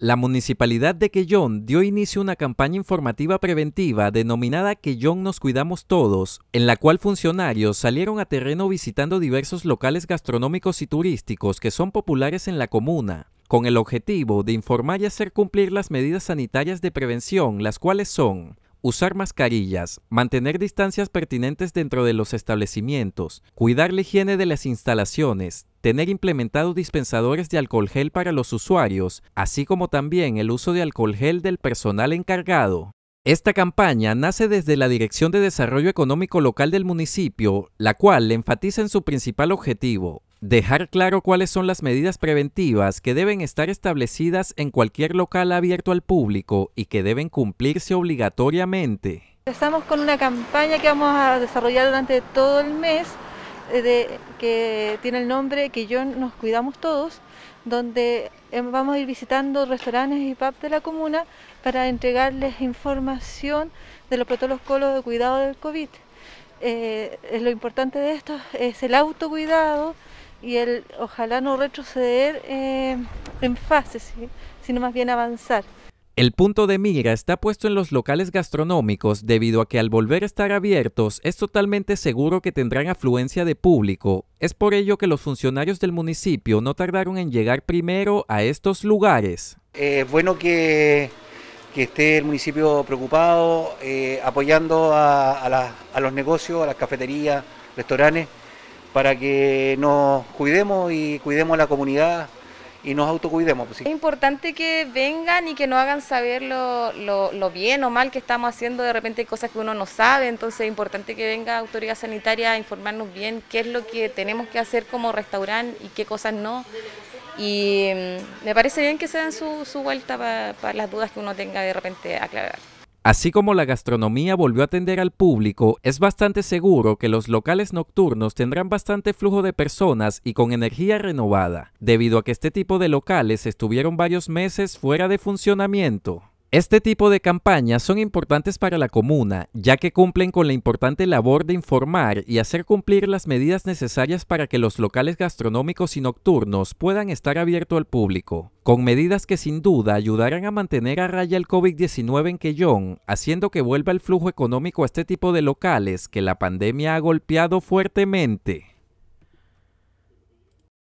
La Municipalidad de Quellón dio inicio a una campaña informativa preventiva denominada Quellón nos cuidamos todos, en la cual funcionarios salieron a terreno visitando diversos locales gastronómicos y turísticos que son populares en la comuna, con el objetivo de informar y hacer cumplir las medidas sanitarias de prevención, las cuales son usar mascarillas, mantener distancias pertinentes dentro de los establecimientos, cuidar la higiene de las instalaciones, tener implementados dispensadores de alcohol gel para los usuarios, así como también el uso de alcohol gel del personal encargado. Esta campaña nace desde la Dirección de Desarrollo Económico Local del municipio, la cual enfatiza en su principal objetivo, dejar claro cuáles son las medidas preventivas que deben estar establecidas en cualquier local abierto al público y que deben cumplirse obligatoriamente. Estamos con una campaña que vamos a desarrollar durante todo el mes eh, que tiene el nombre Que yo nos cuidamos todos, donde eh, vamos a ir visitando restaurantes y pubs de la comuna para entregarles información de los protocolos de cuidado del COVID. Eh, lo importante de esto es el autocuidado y el ojalá no retroceder en fases, sino más bien avanzar. El punto de mira está puesto en los locales gastronómicos debido a que al volver a estar abiertos es totalmente seguro que tendrán afluencia de público. Es por ello que los funcionarios del municipio no tardaron en llegar primero a estos lugares. Eh, es bueno que, que, esté el municipio preocupado, eh, apoyando a, a, los negocios, a las cafeterías, restaurantes, para que nos cuidemos y cuidemos a la comunidad, y nos autocuidemos. Pues es importante que vengan y que no hagan saber lo, lo, bien o mal que estamos haciendo, de repente hay cosas que uno no sabe, entonces es importante que venga autoridad sanitaria a informarnos bien qué es lo que tenemos que hacer como restaurante y qué cosas no. Y mm, me parece bien que se den su, vuelta para las dudas que uno tenga de repente aclarar. Así como la gastronomía volvió a atender al público, es bastante seguro que los locales nocturnos tendrán bastante flujo de personas y con energía renovada, debido a que este tipo de locales estuvieron varios meses fuera de funcionamiento. Este tipo de campañas son importantes para la comuna, ya que cumplen con la importante labor de informar y hacer cumplir las medidas necesarias para que los locales gastronómicos y nocturnos puedan estar abiertos al público, con medidas que sin duda ayudarán a mantener a raya el COVID-19 en Quellón, haciendo que vuelva el flujo económico a este tipo de locales que la pandemia ha golpeado fuertemente.